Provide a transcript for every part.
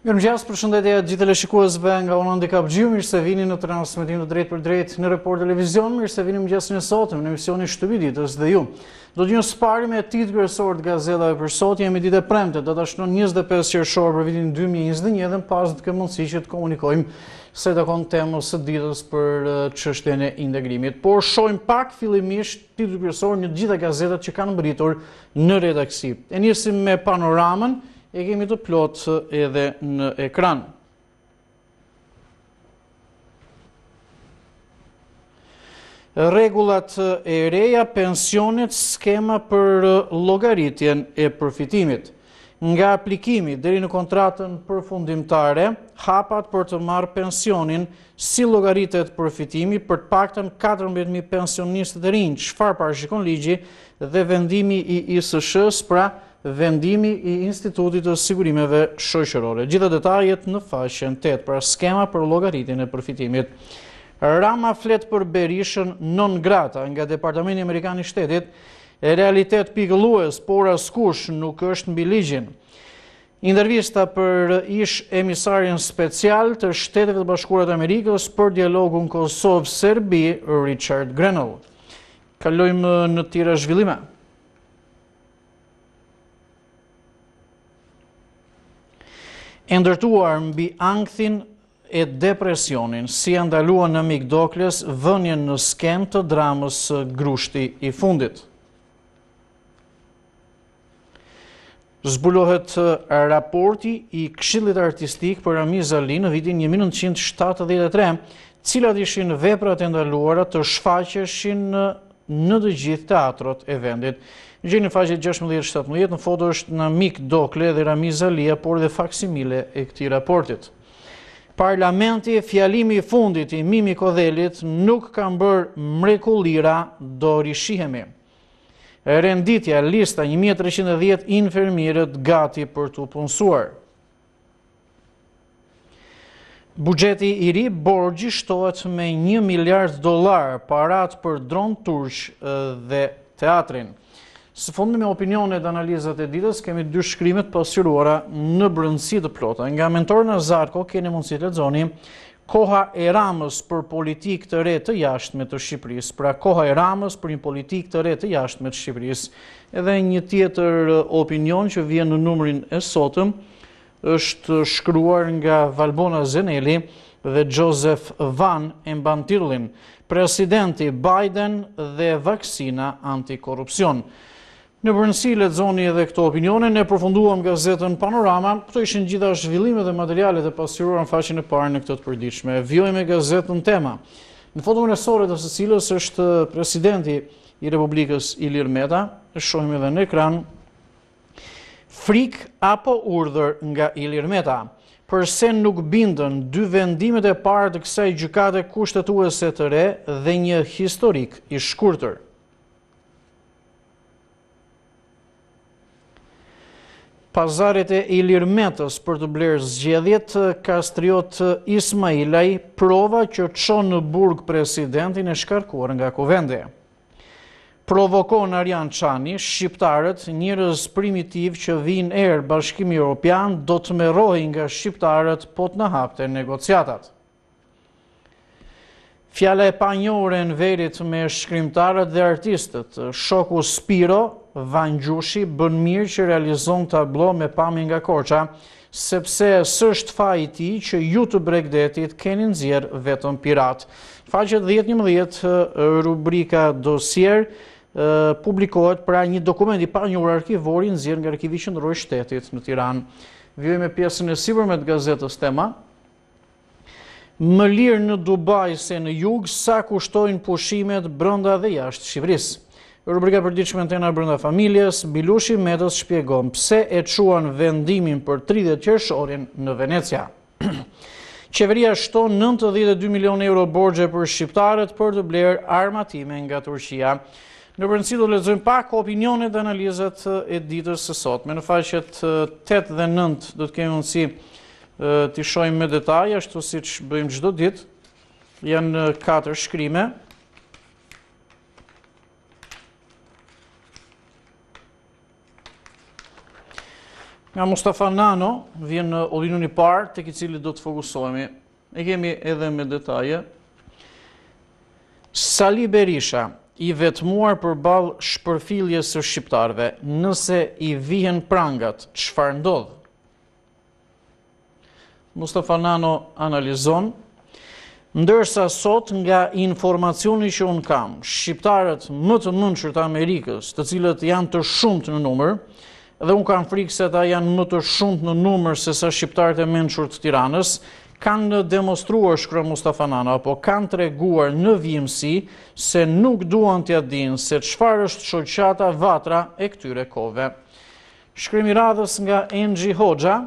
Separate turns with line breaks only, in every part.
Mirë më gjasë për shëndetja gjithë të nga onë ndi gjyë, gjimë, mirë se vini në transmitim të drejt për drejt në report televizion, mirë se vini më gjasë në sotëm, në emisioni shtëmi ditës dhe ju. Do të një spari me titë kërësor të gazetave për sot, jemi ditë e premte, do të ashtënon 25 qërëshorë për vitin 2021 dhe në pasë të këmënësi që të komunikojmë se të konë temës së ditës për qështjene integrimit. Por shojmë pak fillimisht titë kërësor në gjithë gazetat që kanë mëritur në redaksi. E njësim me panoramën, e kemi të plotë edhe në ekran. Regullat e reja pensionit skema për logaritjen e përfitimit. Nga aplikimi dheri në kontratën përfundimtare, hapat për të marë pensionin si logaritet përfitimi për të pakten 14.000 pensionistë dhe rinjë qëfar parë shikon ligji dhe vendimi i ISSH-së pra vendimi i Institutit të Sigurimeve Shoshërore. Gjitha detajet në faqen 8, pra skema për logaritin e përfitimit. Rama flet për berishën non grata nga Departamenti Amerikani Shtetit, e realitet pikëllues, por askush nuk është në biligjin. Intervista për ish emisarin special të shteteve të bashkurat Amerikës për dialogun Kosovë-Serbi, Richard Grenell. Kalojmë në Kalojmë në tira zhvillime. e ndërtuar mbi angthin e depresionin si e ndalua në migdokles vënjen në skem të dramës grushti i fundit. Zbulohet raporti i Kshillit Artistik për Rami Zali në vitin 1973, cilat ishin veprat e ndaluarat të shfaqeshin në të gjithë teatrot e vendit, në faqet 16-17, në foto është në Mik Dokle dhe Ramiz Alia, por dhe faksimile e këti raportit. Parlamenti, fjalimi fundit i Mimi Kodhelit, nuk kam bërë mrekulira do rishihemi. Renditja lista 1310 infermiret gati për të punësuar. Bugjeti i ri borgji shtohet me 1 miljard dolar parat për dronë turq dhe teatrinë. Së fundë me opinionet, dhe analizat e ditës, kemi dy shkrimet pasiruara në brëndësi të plotë. Nga mentorë në Zarko, keni mundësi të ledzoni koha e ramës për politikë të re të jashtë me të Shqipëris. Pra koha e ramës për një politikë të re të jashtë me të Shqipëris. Edhe një tjetër opinion që vjen në numërin e sotëm, është shkruar nga Valbona Zeneli dhe Gjozef Van e Mbantillin, presidenti Biden dhe vaksina antikorupcion. Në përënsi le të zoni edhe këto opinione, ne përfunduam gazetën Panorama, këto ishën gjitha shvillime dhe materialet e pasiruar në faqin e parë në këtë të përdiqme. Vjojme gazetën tema. Në fotomën e sore të së cilës është presidenti i Republikës Ilir Meta, e shohim edhe në ekran, frik apo urdhër nga Ilir Meta. Përse nuk bindën dy vendimet e parë të kësaj gjukate kushtetuese të re dhe një historik i shkurëtër. pazarit e Ilirmetës për të blerë zgjedhjet, Kastriot Ismailaj prova që qonë në burg presidentin e shkarkuar nga kuvende. Provokon Arjan Qani, shqiptarët, njërës primitiv që vinë erë bashkimi Europian, do të merohi nga shqiptarët pot në hapte negociatat. Fjala e panjore në verit me shkrimtarët dhe artistët, shoku Spiro, Van Gjushi, bën mirë që realizon tablo me pami nga korqa, sepse sështë fa i ti që ju të bregdetit keni nëzjerë vetën piratë. Faqët 10.11, rubrika dosjerë, publikohet pra një dokumenti pa një ura arkivorin nga arkivishën rojë shtetit në Tiran. Vjojme pjesën e sivër të gazetës tema më lirë në Dubaj se në jug, sa kushtojnë pushimet brënda dhe jashtë Shqivris. Rubrika për në tena brënda familjes, Bilushi Medës shpjegon pëse e quan vendimin për 30 qërshorin në Venecia. Qeveria shton 92 milion euro borgje për shqiptarët për të blerë armatime nga Turqia. Në përëndësi do lezojmë pak opinionet dhe analizat e ditës sësot. Me në faqet 8 eh, dhe 9 do të kemë nësi t'i shojmë me detaj, ashtu si që bëjmë gjdo dit, janë katër shkrime. Nga Mustafa Nano, vjen në odinu një parë, të ki cili do të fokusohemi. E kemi edhe me detaje. Sali Berisha, i vetëmuar për balë shpërfilje së shqiptarve, nëse i vijen prangat, qëfar ndodhë? Mustafa Nano analizon, ndërsa sot nga informacioni që unë kam, shqiptarët më të mënqër të Amerikës, të cilët janë të shumët në numër, dhe unë kam frikë se ta janë më të shumët në numër se sa shqiptarët e mënqër të tiranës, kanë në demonstruar shkërë Mustafa Nano, apo kanë të reguar në vimësi se nuk duan të adinë se qëfar është qoqata vatra e këtyre kove. Shkrimi radhës nga Engji Hoxha,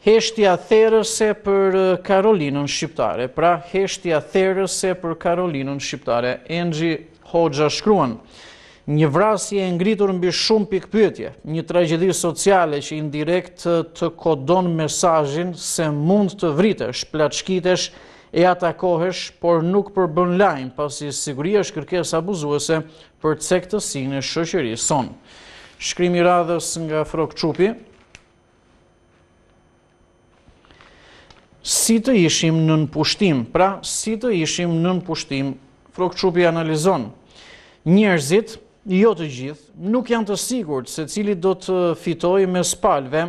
Heshtja therëse për Karolinën Shqiptare. Pra, heshtja therëse për Karolinën Shqiptare. Engji Hoxha shkruan. Një vrasi e ngritur mbi shumë pikpytje. Një tragedi sociale që indirekt të kodon mesajin se mund të vritesh, plachkitesh e atakohesh, por nuk për bën lajnë, pasi siguria shkërkes abuzuese për cektësine shëqëri sonë. Shkrimi radhës nga Frok Qupi. si të ishim nën pushtim. Pra, si të ishim nën pushtim, Frokçupi analizon. Njerëzit, jo të gjithë, nuk janë të sigurt se cili do të fitojë me spalve,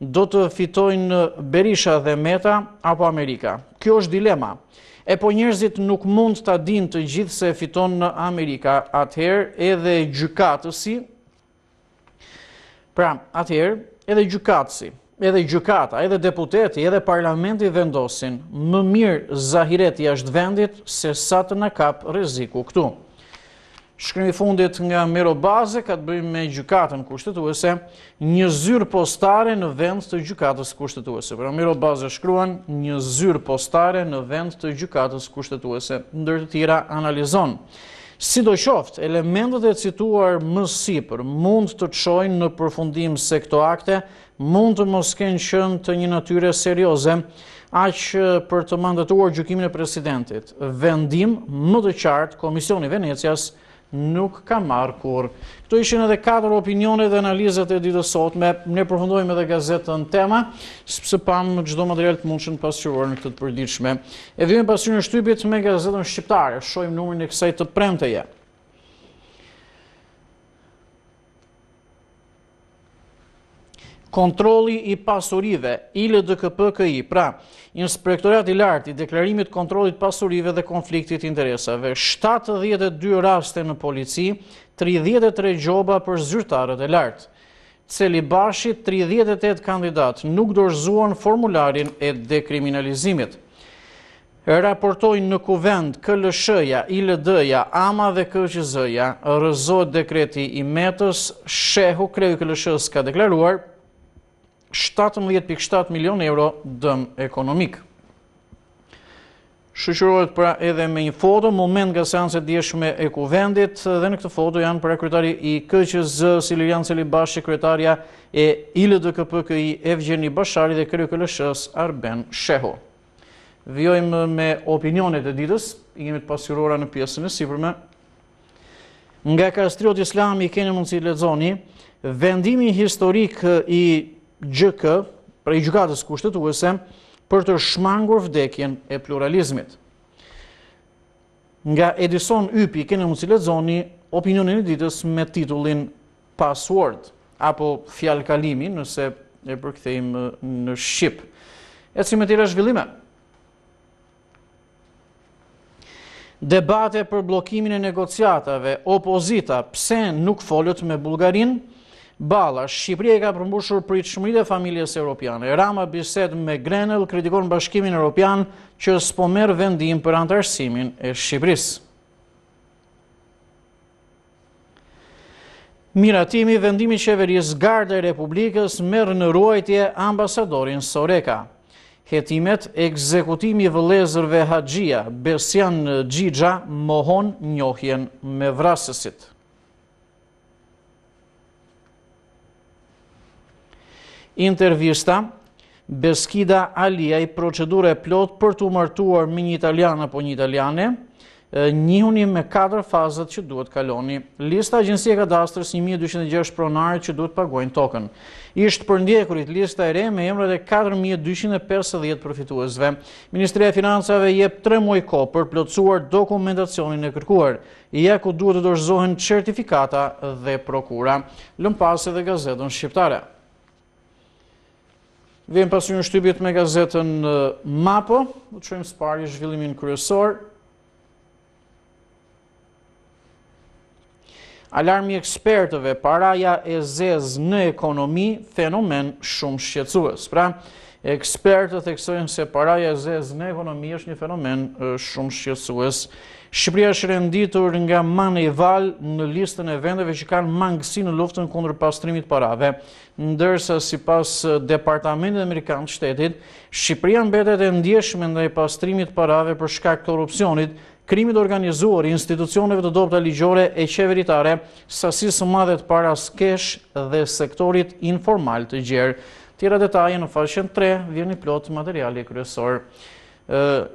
do të fitojnë Berisha dhe Meta apo Amerika. Kjo është dilema. E po njerëzit nuk mund të adin të gjithë se fiton në Amerika, atëherë edhe gjykatësi, pra atëherë edhe gjykatësi, edhe gjukata, edhe deputeti, edhe parlamenti vendosin më mirë zahiret i ashtë vendit se sa të në kap reziku këtu. Shkrimi fundit nga Miro Baze ka të bëjmë me gjukatën kushtetuese, një zyrë postare në vend të gjukatës kushtetuese. Pra Miro Baze shkruan një zyrë postare në vend të gjukatës kushtetuese, ndër të tira analizon. Si do shoft, elementet e cituar mësipër mund të të shojnë në përfundim se këto akte, mund të mos kenë qënë të një natyre serioze, aqë për të mandatuar gjukimin e presidentit. Vendim më të qartë Komisioni Venecias nuk ka marrë kur. Këto ishin edhe 4 opinione dhe analizet e ditë sot, me ne përfundojmë edhe gazetën tema, sëpse pamë në gjdo material të mund që në pasqyruar në këtët përdiqme. E dhjojmë pasqyruar në shtypit me gazetën shqiptare, shojmë numërin e kësaj të premteje. Kontrolli i pasurive i pra inspektorat i lartë i deklarimit kontrolit pasurive dhe konfliktit interesave, 72 raste në polici, 33 gjoba për zyrtarët e lartë. Celibashi, bashit, 38 kandidat nuk dorëzuan formularin e dekriminalizimit. Raportojnë në kuvend këllëshëja, i lëdëja, ama dhe këllëshëja, rëzot dekreti i metës, shehu kreju këllëshës ka deklaruar, 17.7 milion euro dëm ekonomik. Shëqërojt pra edhe me një foto, moment nga seanset djeshme e kuvendit, dhe në këtë foto janë pra kretari i KQZ, Silirian Celibashi, sekretaria e ILDKPKI, Evgjeni Bashari dhe kërë këllëshës Arben Sheho. Vjojmë me opinionet e ditës, i kemi të pasirora në pjesën e sipërme. Nga kastriot islami, i keni mundësi të zoni, vendimi historik i gjëkë për i gjukatës kushtetuese për të shmangur vdekjen e pluralizmit. Nga Edison Ypi, kene më cilët zoni opinionin e ditës me titullin Password, apo kalimi, nëse e përkëthejmë në Shqipë. E si më tira zhvillime. Debate për blokimin e negociatave, opozita, pse nuk folët me Bulgarinë, Bala, Shqipëria ka përmbushur pritshmëritë e familjes europiane. Rama bised me Grenell kritikon Bashkimin Europian që s'po merr vendim për antarësimin e Shqipërisë. Miratimi vendimi qeveris Garda e Republikës merë në ruajtje ambasadorin Soreka. Hetimet, ekzekutimi vëlezërve Hadjia, Besian Gjigja, mohon njohjen me vrasësit. intervista, Beskida Alia i e plot për të umartuar me një italian apo një italiane, njihuni me 4 fazët që duhet kaloni. Lista Agencije Kadastrës 1206 pronarë që duhet pagojnë token. Ishtë përndjekurit lista e re me emrët e 4250 përfituesve. Ministria Financave jep 3 muaj ko për plotësuar dokumentacionin e kërkuar, i e ku duhet të dorëzohen certifikata dhe prokura. Lëmpase dhe gazetën Shqiptare. Vim pas një shtybit me gazetën MAPO, u të qëjmë së pari zhvillimin kryesor. Alarmi ekspertëve, paraja e zez në ekonomi, fenomen shumë shqecues. Pra, ekspertët kësojnë se paraja e zez në ekonomi është një fenomen shumë shqecues Shqipëria është renditur nga manë i valë në listën e vendeve që kanë mangësi në luftën kundër pastrimit parave. Ndërsa si pas Departamentit Amerikanë të shtetit, Shqipëria në betet e ndjeshme në pastrimit parave për shkak korupcionit, krimit organizuar, institucioneve të dopta ligjore e qeveritare, sasisë madhet para skesh dhe sektorit informal të gjerë. Tjera detaje në fashën 3, vjen i plotë materiali kryesorë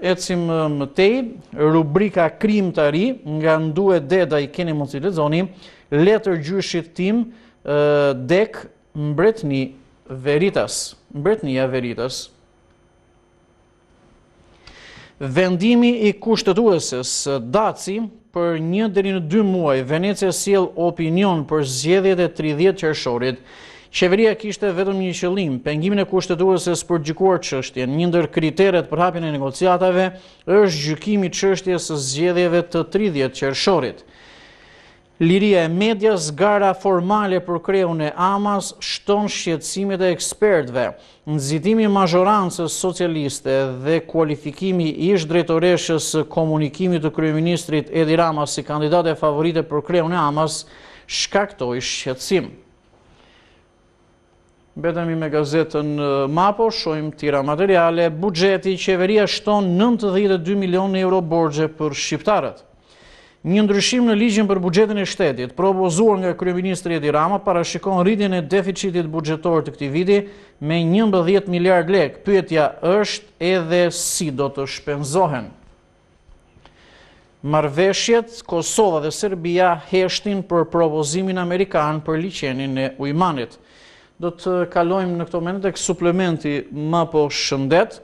ecim më tej, rubrika krim të ri, nga ndu e deda i keni më cilë, zoni, letër gjyshit tim, dek mbretni veritas, mbretni ja veritas, vendimi i kushtetuesës daci, për një dërinë dë muaj, Venecia siel opinion për zjedhjet e 30 qërëshorit, Qeveria kishte vetëm një qëllim, pengimin e kushtetuesës për gjykuar çështjen. Një ndër kriteret për hapjen e negociatave është gjykimi i çështjes së zgjedhjeve të 30 qershorit. Liria e medias, gara formale për kreun e amas, shton shqetsimit e ekspertve. Nëzitimi mazhorancës socialiste dhe kualifikimi ish drejtoreshës komunikimit të kryeministrit Edi Rama si kandidate favorite për kreun e amas, shkaktoj shqetsim. Betemi me gazetën MAPO, shojmë tira materiale, bugjeti i qeveria shton 92 milion euro borgje për shqiptarët. Një ndryshim në ligjën për bugjetin e shtetit, propozuar nga Kryeministri Edi Rama, para rritin e deficitit bugjetor të këti viti me një mbëdhjet miljard lek. Pyetja është edhe si do të shpenzohen. Marveshjet, Kosova dhe Serbia heshtin për propozimin Amerikan për licenin e ujmanit do të kalojmë në këto menet e kësë suplementi ma po shëndet,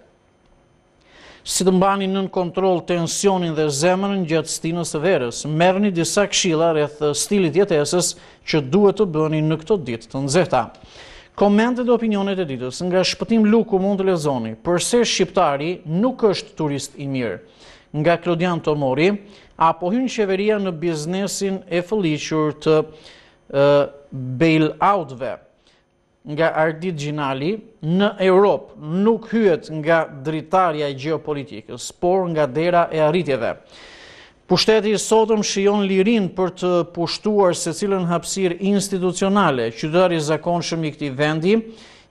si të mbani nën kontrol tensionin dhe zemën në gjatë stinës të verës, mërë disa kshila rreth stilit jetesës që duhet të bëni në këto ditë të nëzeta. Komente dhe opinionet e ditës, nga shpëtim luku mund të lezoni, përse shqiptari nuk është turist i mirë, nga Klodian Tomori, apo hynë qeveria në biznesin e fëllishur të bail-outve nga Ardit Gjinali në Europë nuk hyet nga dritarja i geopolitikës, por nga dera e arritjeve. Pushteti sotëm shion lirin për të pushtuar se cilën hapsir institucionale, qytëtari zakon shëm i këti vendi,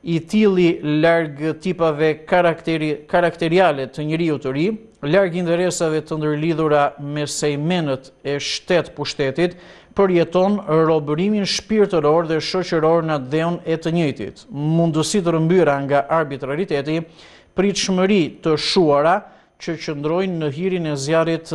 i tili largë tipave karakteriale karakterialet të njëri u të ri, largë interesave të ndërlidhura me sejmenet e shtetë pushtetit, përjeton robërimin shpirtëror dhe shoqëror në dheon e të njëtit, mundësi të rëmbyra nga arbitrariteti, pritë shmëri të shuara që qëndrojnë në hirin e zjarit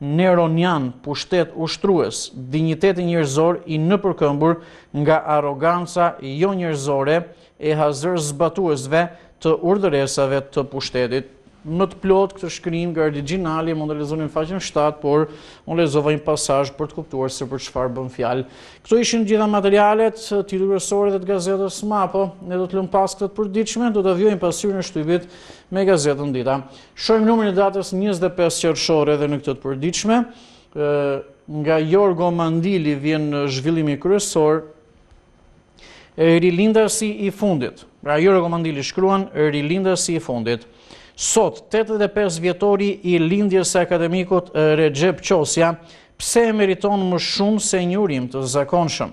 neronian pushtet ushtrues, dignitetin njërzor i në përkëmbur nga aroganca jo njërzore e hazër zbatuesve të urdëresave të pushtetit më të plot këtë shkrim nga originali, më në lezoni në faqin 7, por më lezova një pasaj për të kuptuar se për që farë bën fjalë. Këto ishin gjitha materialet, të dhe të gazetës ma, po, ne do të lëmë pas këtët përdiqme, do të vjojnë pasyrë në shtybit me gazetën dita. Shojmë numër e datës 25 qërëshore dhe në këtët përdiqme, nga Jorgo Mandili vjen në zhvillimi kërësor, e rilindasi i fundit. Pra Jorgo Mandili shkruan, rilindasi i fundit. Sot, 85 vjetori i lindjes akademikot Recep Qosja, pse e meriton më shumë se njurim të zakonshëm?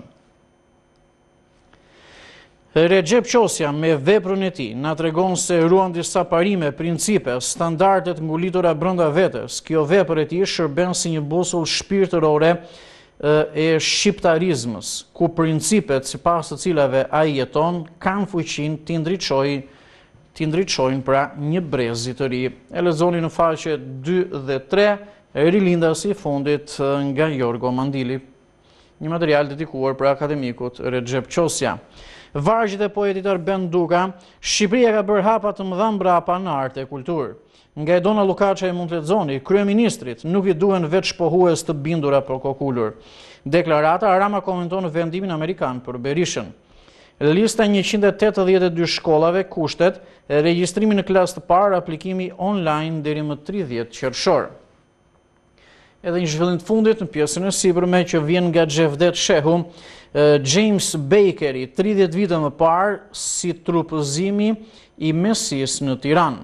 Recep Qosja me veprën e ti nga të regon se ruan disa parime, principe, standartet ngulitora brënda vetës, kjo veprë e ti shërben si një busull shpirtërore e shqiptarizmës, ku principet si pasë të cilave a jeton, kanë fuqin të ndryqojë të ndryqojnë pra një brezit të ri. E lezoni në faqe 2 dhe 3, e rilinda si fundit nga Jorgo Mandili. Një material dedikuar pra akademikut Recep Qosja. Vargjit e poetit Arben Duka, Shqipria ka bërë hapa të mëdhan brapa në artë e kulturë. Nga e dona Lukaqa e mund të zoni, krye ministrit nuk i duen veç pohues të bindura për kokullur. Deklarata, Arama komenton vendimin Amerikan për Berishën. Lista 182 shkollave kushtet e registrimi në klasë të parë aplikimi online dheri më 30 qërëshorë. Edhe një zhvillin të fundit në pjesën e si përme që vjen nga Gjevdet Shehu, James Baker i 30 vite më parë si trupëzimi i mesis në Tiran.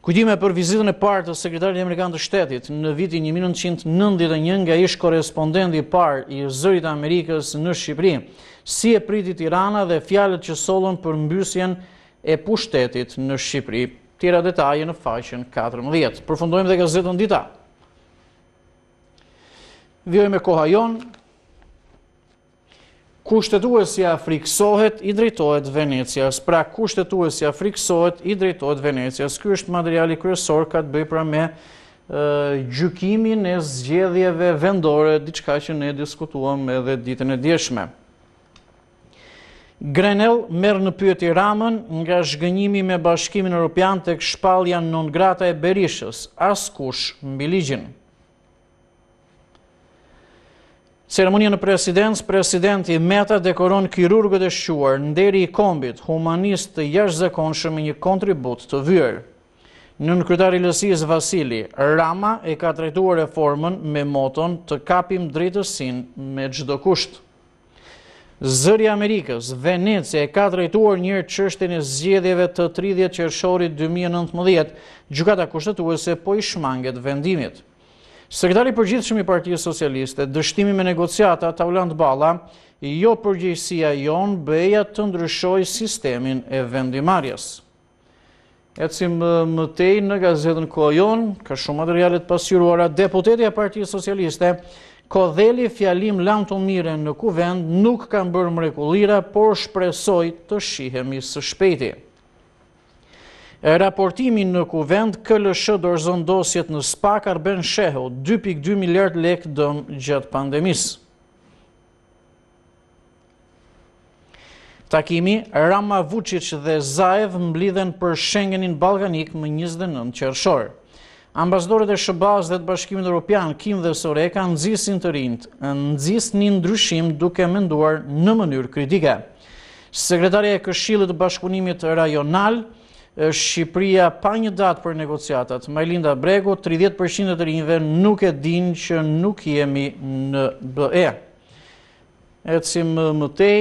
Kujtime për vizitën e partë të sekretarit e Amerikanë të shtetit në vitin 1991 nga ishë korespondendi parë i zërit Amerikës në Shqipëri, si e pritit Tirana dhe fjalet që solon për mbysjen e pushtetit në Shqipëri. Tira detaje në faqen 14. Përfundojmë dhe gazetën dita. Vjojmë e koha jonë, kushtetuesja friksohet, i drejtohet Venecias. Pra kushtetuesja friksohet, i drejtohet Venecias. Ky është materiali kryesor ka të bëj pra me gjukimin e zgjedhjeve vendore, diçka që ne diskutuam edhe ditën e djeshme. Grenell merë në pyëti ramën nga shgënjimi me bashkimin Europian të këshpalja nën grata e Berishës, askush mbi ligjin. Ceremonia në presidencë, presidenti Meta dekoron kirurgët e shuar në deri i kombit, humanist të jash zekonshëm një kontribut të vyrë. Në në krytari lësijës Vasili, Rama e ka trejtuar reformën me moton të kapim drejtësin me gjdo kushtë. Zëri Amerikës, Venecia, e ka drejtuar një çështjen e zgjedhjeve të 30 qershorit 2019. Gjykata kushtetuese po i shmanget vendimit. Sekretari i përgjithshëm i Partisë Socialiste, dështimi me negociata Taulant Balla, jo përgjegjësia jon beja të ndryshoj sistemin e vendimarjes. Ecim më tej në gazetën Kojon, ka shumë materiale të pasqyruara. Deputeti i Partisë Socialiste kodheli fjalim lam të mire në kuvend nuk kam bërë mrekulira, por shpresoj të shihemi së shpeti. Raportimin në kuvend KLSH dorëzon dosjet në SPAK Arben Shehu 2.2 miljard lek dëm gjatë pandemisë. Takimi Rama Vučić dhe Zaev mblidhen për Schengenin Ballkanik më 29 qershor. Ambasdorët e Shëbaz dhe të Bashkimit Europian, Kim dhe Sore, kanë nxisin të rinjt, nxisin një ndryshim duke menduar në mënyrë kritike. Sekretarja e Këshillit të bashkunimit Rajonal, Shqipëria pa një datë për negociatat. Majlinda Brego, 30% të rinjve nuk e din që nuk jemi në BE. Ecim më tej,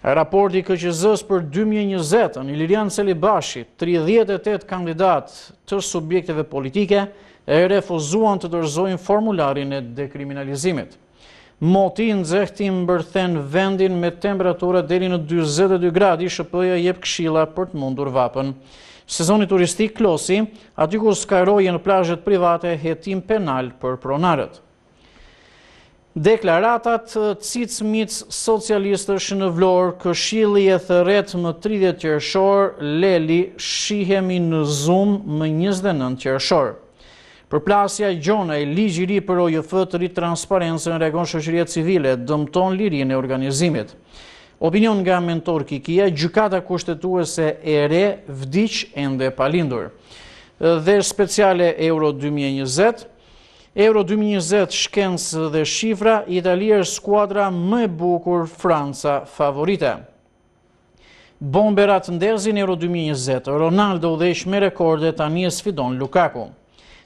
Raporti KQZ-s për 2020, në Ilirian Celibashi, 38 kandidat të subjekteve politike e refuzuan të dërzojnë formularin e dekriminalizimit. Motin zehtim bërthen vendin me temperaturët deri në 22 gradi, shëpëja jep këshilla për të mundur vapën. Sezoni turistik klosi, aty ku në plajët private, jetim penal për pronarët. Deklaratat cicmic socialistësh në Vlorë, këshili e thëret më 30 qërëshor, Leli shihemi në Zoom më 29 qërëshor. Për plasja gjona e ligjiri për OJF të rritë transparentës në regonë shëshërjet civile, dëmton lirin e organizimit. Opinion nga mentor Kikia, gjukata kushtetuese e re, vdic e palindur. Dhe speciale Euro 2020, Euro 2020 shkencë dhe shifra, Italia është skuadra më e bukur Franca favorite. Bomberat ndezin Euro 2020, Ronaldo dhe ishme rekorde tani e sfidon Lukaku.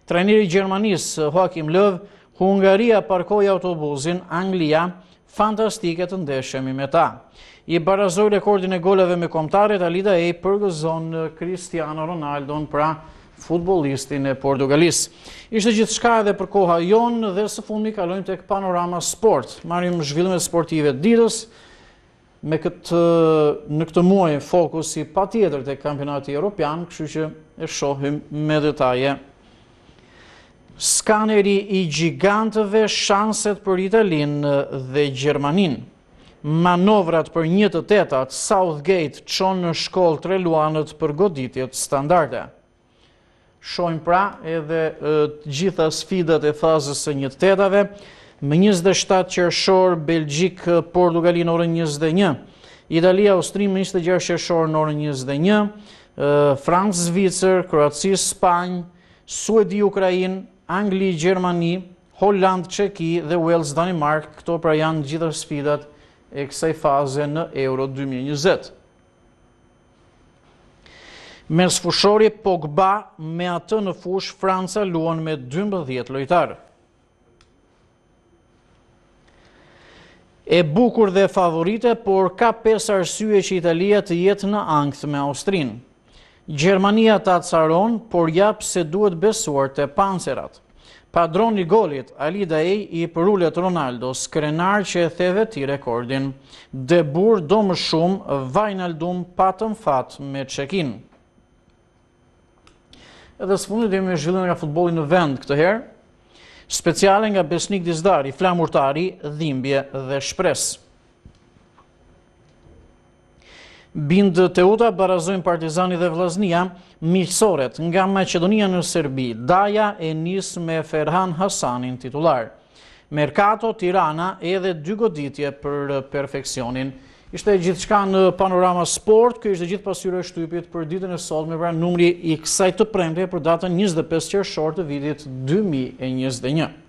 Trajneri Gjermanis, Joachim Löw, Hungaria parkoj autobuzin, Anglia, fantastike të ndeshemi me ta. I barazoj rekordin e goleve me komtare, Talida E përgëzon Cristiano Ronaldo në pra Lukaku futbolistin e Portugalis. Ishte gjithë shka edhe për koha jonë dhe së fundmi kalojmë të panorama sport. Marim zhvillimet sportive ditës, me këtë në këtë muaj fokus i pa tjetër të kampionati Europian, këshu që e shohim me detaje. Skaneri i gjigantëve shanset për Italin dhe Gjermanin. Manovrat për njëtë të tetat, Southgate qonë në shkollë tre luanët për goditjet standarde shojmë pra edhe të gjitha sfidat e fazës e një të tëtave, më 27 qërëshorë, Belgjikë, Portugali në orën 21, Italia, Austri, më 26 qërëshorë në orën 21, Fransë, Zvicër, Kroacisë, Spanjë, Suedi, Ukrajinë, Angli, Gjermani, Hollandë, Qeki dhe Wales, Danimark, këto pra janë gjitha sfidat e kësaj faze në Euro 2020. Mes fushori Pogba me atë në fush, Franca luon me 12 lojtarë. E bukur dhe favorite, por ka pes arsye që Italia të jetë në angthë me Austrinë. Gjermania të atësaron, por japë se duhet besuar të panserat. Padroni golit, Alida Ej, i përullet Ronaldo, skrenar që e theve ti rekordin. Debur do më shumë, vajnaldum patën fatë me qekinë edhe së fundit e me zhvillim nga futboli në vend këtë herë, speciale nga besnik dizdari, flamurtari, dhimbje dhe shpres. Bindë Teuta barazojnë partizani dhe vlaznia, milësoret nga Macedonia në Serbi, daja e njësë me Ferhan Hasanin titular. Merkato, Tirana edhe dy goditje për perfekcionin Ishte gjithë shka në panorama sport, kjo ishte gjithë pasyre shtypit për ditën e sot me vërë pra numri i kësaj të premte për datën 25 qërë shorë të vidit 2021.